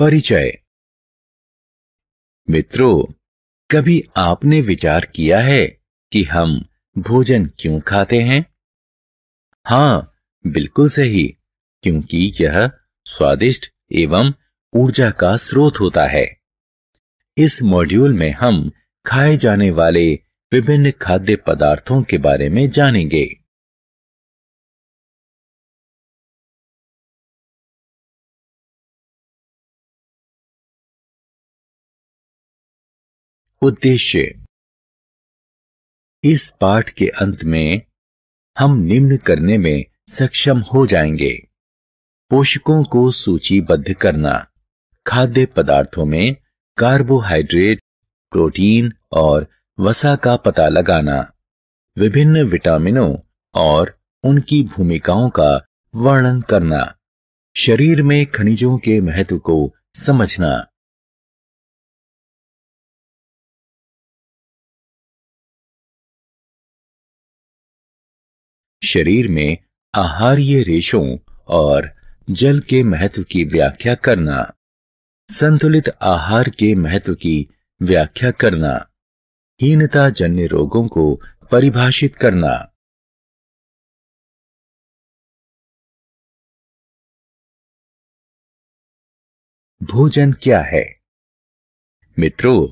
परिचय मित्रों कभी आपने विचार किया है कि हम भोजन क्यों खाते हैं हां बिल्कुल सही क्योंकि यह स्वादिष्ट एवं ऊर्जा का स्रोत होता है इस मॉड्यूल में हम खाए जाने वाले विभिन्न खाद्य पदार्थों के बारे में जानेंगे उद्देश्य इस पाठ के अंत में हम निम्न करने में सक्षम हो जाएंगे पोषकों को सूचीबद्ध करना खाद्य पदार्थों में कार्बोहाइड्रेट प्रोटीन और वसा का पता लगाना विभिन्न विटामिनों और उनकी भूमिकाओं का वर्णन करना शरीर में खनिजों के महत्व को समझना शरीर में आहार्य रेशों और जल के महत्व की व्याख्या करना संतुलित आहार के महत्व की व्याख्या करना हीनता जन्य रोगों को परिभाषित करना भोजन क्या है मित्रों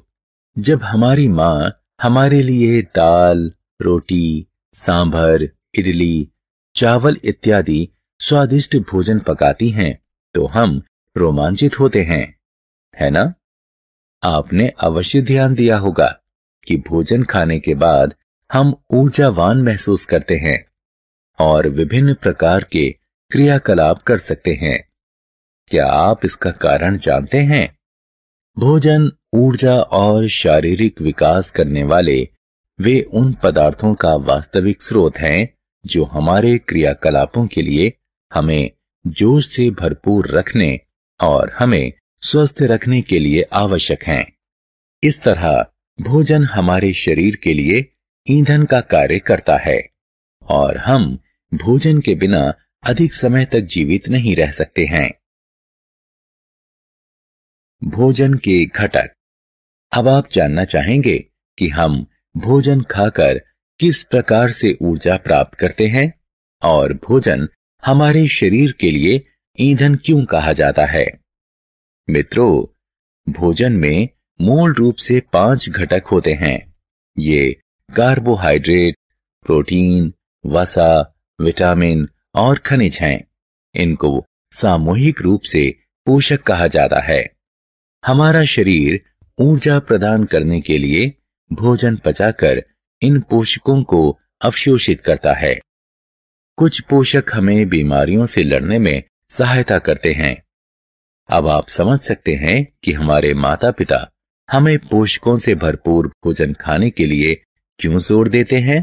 जब हमारी मां हमारे लिए दाल रोटी सांभर इडली चावल इत्यादि स्वादिष्ट भोजन पकाती हैं तो हम रोमांचित होते हैं है ना आपने अवश्य ध्यान दिया होगा कि भोजन खाने के बाद हम ऊर्जावान महसूस करते हैं और विभिन्न प्रकार के क्रियाकलाप कर सकते हैं क्या आप इसका कारण जानते हैं भोजन ऊर्जा और शारीरिक विकास करने वाले वे उन पदार्थों का वास्तविक स्रोत हैं जो हमारे क्रियाकलापों के लिए हमें जोश से भरपूर रखने और हमें स्वस्थ रखने के लिए आवश्यक हैं। इस तरह भोजन हमारे शरीर के लिए ईंधन का कार्य करता है और हम भोजन के बिना अधिक समय तक जीवित नहीं रह सकते हैं भोजन के घटक अब आप जानना चाहेंगे कि हम भोजन खाकर किस प्रकार से ऊर्जा प्राप्त करते हैं और भोजन हमारे शरीर के लिए ईंधन क्यों कहा जाता है मित्रों भोजन में मूल रूप से पांच घटक होते हैं ये कार्बोहाइड्रेट प्रोटीन वसा विटामिन और खनिज हैं इनको सामूहिक रूप से पोषक कहा जाता है हमारा शरीर ऊर्जा प्रदान करने के लिए भोजन पचाकर इन पोषकों को अवशोषित करता है कुछ पोषक हमें बीमारियों से लड़ने में सहायता करते हैं अब आप समझ सकते हैं कि हमारे माता पिता हमें पोषकों से भरपूर भोजन खाने के लिए क्यों जोर देते हैं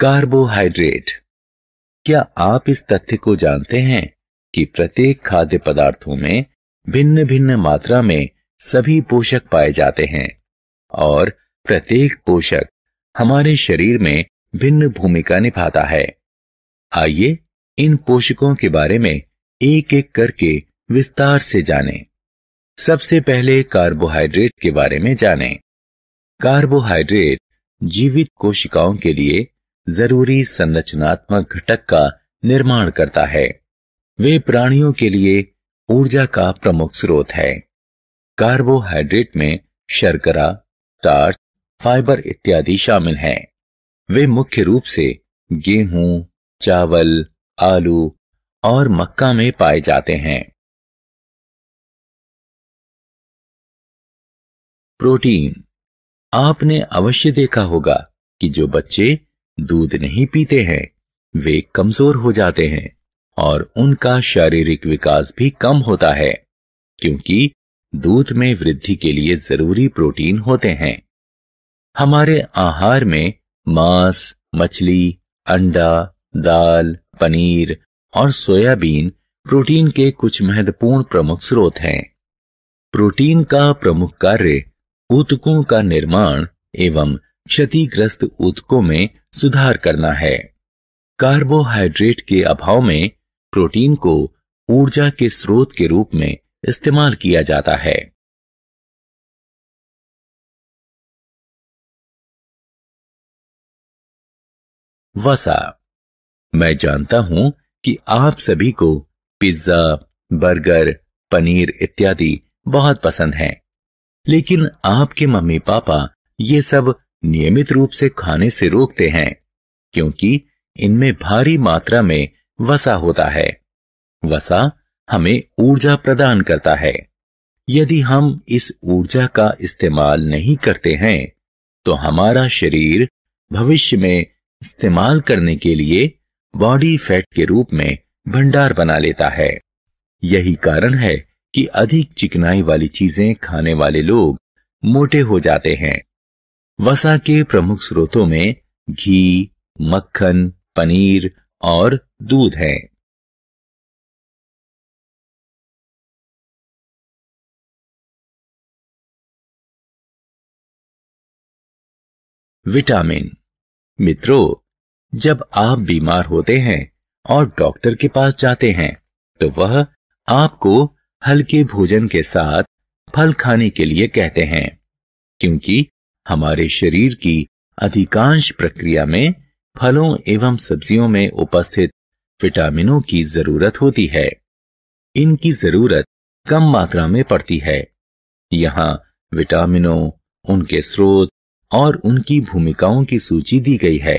कार्बोहाइड्रेट क्या आप इस तथ्य को जानते हैं कि प्रत्येक खाद्य पदार्थों में भिन्न भिन्न मात्रा में सभी पोषक पाए जाते हैं और प्रत्येक पोषक हमारे शरीर में भिन्न भूमिका निभाता है आइए इन पोषकों के बारे में एक एक करके विस्तार से जानें। सबसे पहले कार्बोहाइड्रेट के बारे में जानें। कार्बोहाइड्रेट जीवित कोशिकाओं के लिए जरूरी संरचनात्मक घटक का निर्माण करता है वे प्राणियों के लिए ऊर्जा का प्रमुख स्रोत है कार्बोहाइड्रेट में शर्करा स्टार्च फाइबर इत्यादि शामिल हैं वे मुख्य रूप से गेहूं चावल आलू और मक्का में पाए जाते हैं प्रोटीन आपने अवश्य देखा होगा कि जो बच्चे दूध नहीं पीते हैं वे कमजोर हो जाते हैं और उनका शारीरिक विकास भी कम होता है क्योंकि दूध में वृद्धि के लिए जरूरी प्रोटीन होते हैं हमारे आहार में मांस मछली अंडा दाल पनीर और सोयाबीन प्रोटीन के कुछ महत्वपूर्ण प्रमुख स्रोत हैं प्रोटीन का प्रमुख कार्य ऊतकों का निर्माण एवं क्षतिग्रस्त ऊतकों में सुधार करना है कार्बोहाइड्रेट के अभाव में प्रोटीन को ऊर्जा के स्रोत के रूप में इस्तेमाल किया जाता है वसा मैं जानता हूं कि आप सभी को पिज्जा बर्गर पनीर इत्यादि बहुत पसंद है लेकिन आपके मम्मी पापा ये सब नियमित रूप से खाने से रोकते हैं क्योंकि इनमें भारी मात्रा में वसा होता है वसा हमें ऊर्जा प्रदान करता है यदि हम इस ऊर्जा का इस्तेमाल नहीं करते हैं तो हमारा शरीर भविष्य में इस्तेमाल करने के लिए बॉडी फैट के रूप में भंडार बना लेता है यही कारण है कि अधिक चिकनाई वाली चीजें खाने वाले लोग मोटे हो जाते हैं वसा के प्रमुख स्रोतों में घी मक्खन पनीर और दूध हैं। विटामिन मित्रों जब आप बीमार होते हैं और डॉक्टर के पास जाते हैं तो वह आपको हल्के भोजन के साथ फल खाने के लिए कहते हैं क्योंकि हमारे शरीर की अधिकांश प्रक्रिया में फलों एवं सब्जियों में उपस्थित विटामिनों की जरूरत होती है इनकी जरूरत कम मात्रा में पड़ती है यहाँ विटामिनों उनके स्रोत और उनकी भूमिकाओं की सूची दी गई है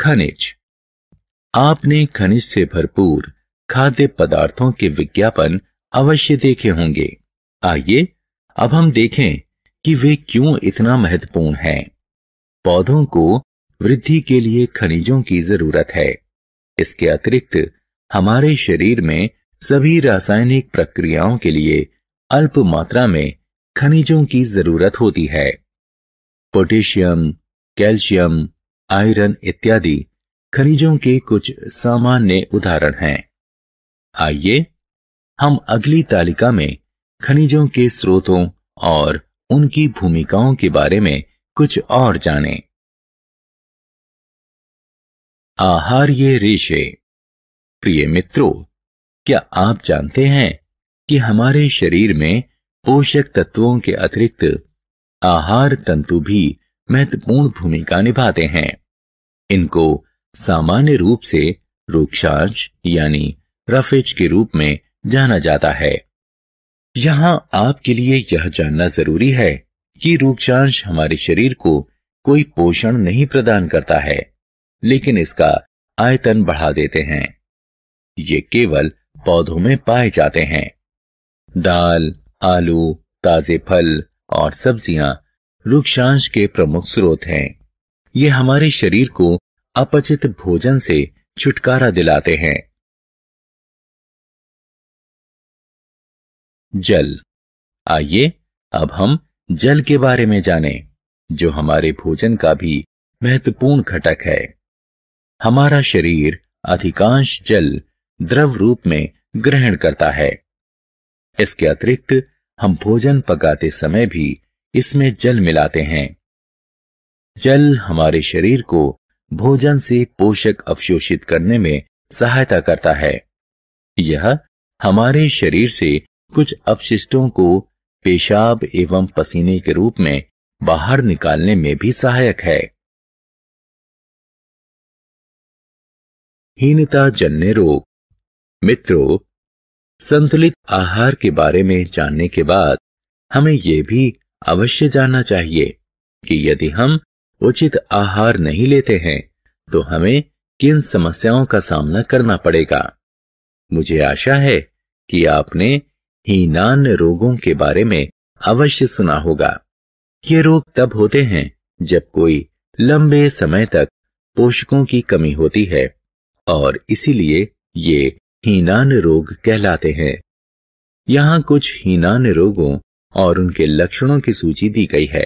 खनिज आपने खनिज से भरपूर खाद्य पदार्थों के विज्ञापन अवश्य देखे होंगे आइए अब हम देखें कि वे क्यों इतना महत्वपूर्ण हैं। पौधों को वृद्धि के लिए खनिजों की जरूरत है इसके अतिरिक्त हमारे शरीर में सभी रासायनिक प्रक्रियाओं के लिए अल्प मात्रा में खनिजों की जरूरत होती है पोटेशियम कैल्शियम आयरन इत्यादि खनिजों के कुछ सामान्य उदाहरण हैं आइए हम अगली तालिका में खनिजों के स्रोतों और उनकी भूमिकाओं के बारे में कुछ और जानें। ये रेशे प्रिय मित्रों क्या आप जानते हैं कि हमारे शरीर में पोषक तत्वों के अतिरिक्त आहार तंतु भी महत्वपूर्ण भूमिका निभाते हैं इनको सामान्य रूप से रूक्षाज यानी रफेज के रूप में जाना जाता है यहां आपके लिए यह जानना जरूरी है कि रूक्षांश हमारे शरीर को कोई पोषण नहीं प्रदान करता है लेकिन इसका आयतन बढ़ा देते हैं ये केवल पौधों में पाए जाते हैं दाल आलू ताजे फल और सब्जियां रुक्षांश के प्रमुख स्रोत हैं ये हमारे शरीर को अपचित भोजन से छुटकारा दिलाते हैं जल आइए अब हम जल के बारे में जानें, जो हमारे भोजन का भी महत्वपूर्ण घटक है हमारा शरीर अधिकांश जल द्रव रूप में ग्रहण करता है इसके अतिरिक्त हम भोजन पकाते समय भी इसमें जल मिलाते हैं जल हमारे शरीर को भोजन से पोषक अवशोषित करने में सहायता करता है यह हमारे शरीर से कुछ अपशिष्टों को पेशाब एवं पसीने के रूप में बाहर निकालने में भी सहायक है हीनता जन्य रोग मित्रों संतुलित आहार के बारे में जानने के बाद हमें यह भी अवश्य जानना चाहिए कि यदि हम उचित आहार नहीं लेते हैं तो हमें किन समस्याओं का सामना करना पड़ेगा मुझे आशा है कि आपने हीनान रोगों के बारे में अवश्य सुना होगा ये रोग तब होते हैं जब कोई लंबे समय तक पोषकों की कमी होती है और इसीलिए ये हीनान रोग कहलाते हैं यहां कुछ हीनान रोगों और उनके लक्षणों की सूची दी गई है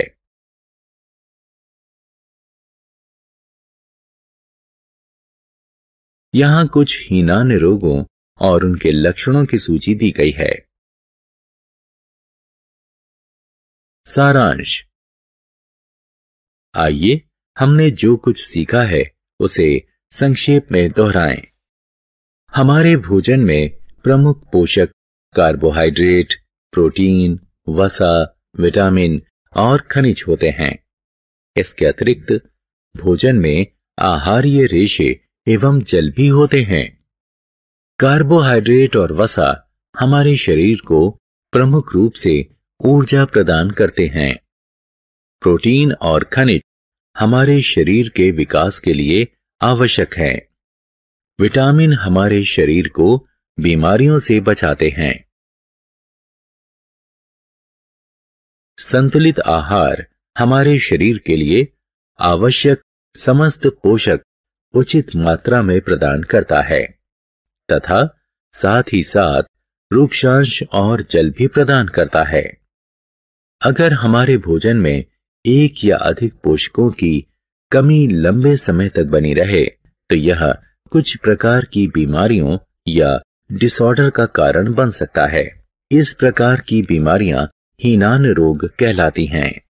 यहां कुछ हीनान रोगों और उनके लक्षणों की सूची दी गई है सारांश आइए हमने जो कुछ सीखा है उसे संक्षेप में दोहराएं हमारे भोजन में प्रमुख पोषक कार्बोहाइड्रेट प्रोटीन वसा विटामिन और खनिज होते हैं इसके अतिरिक्त भोजन में आहारीय रेशे एवं जल भी होते हैं कार्बोहाइड्रेट और वसा हमारे शरीर को प्रमुख रूप से ऊर्जा प्रदान करते हैं प्रोटीन और खनिज हमारे शरीर के विकास के लिए आवश्यक है विटामिन हमारे शरीर को बीमारियों से बचाते हैं संतुलित आहार हमारे शरीर के लिए आवश्यक समस्त पोषक उचित मात्रा में प्रदान करता है तथा साथ ही साथ रूक्षांश और जल भी प्रदान करता है अगर हमारे भोजन में एक या अधिक पोषकों की कमी लंबे समय तक बनी रहे तो यह कुछ प्रकार की बीमारियों या डिसऑर्डर का कारण बन सकता है इस प्रकार की बीमारियां हीनान रोग कहलाती हैं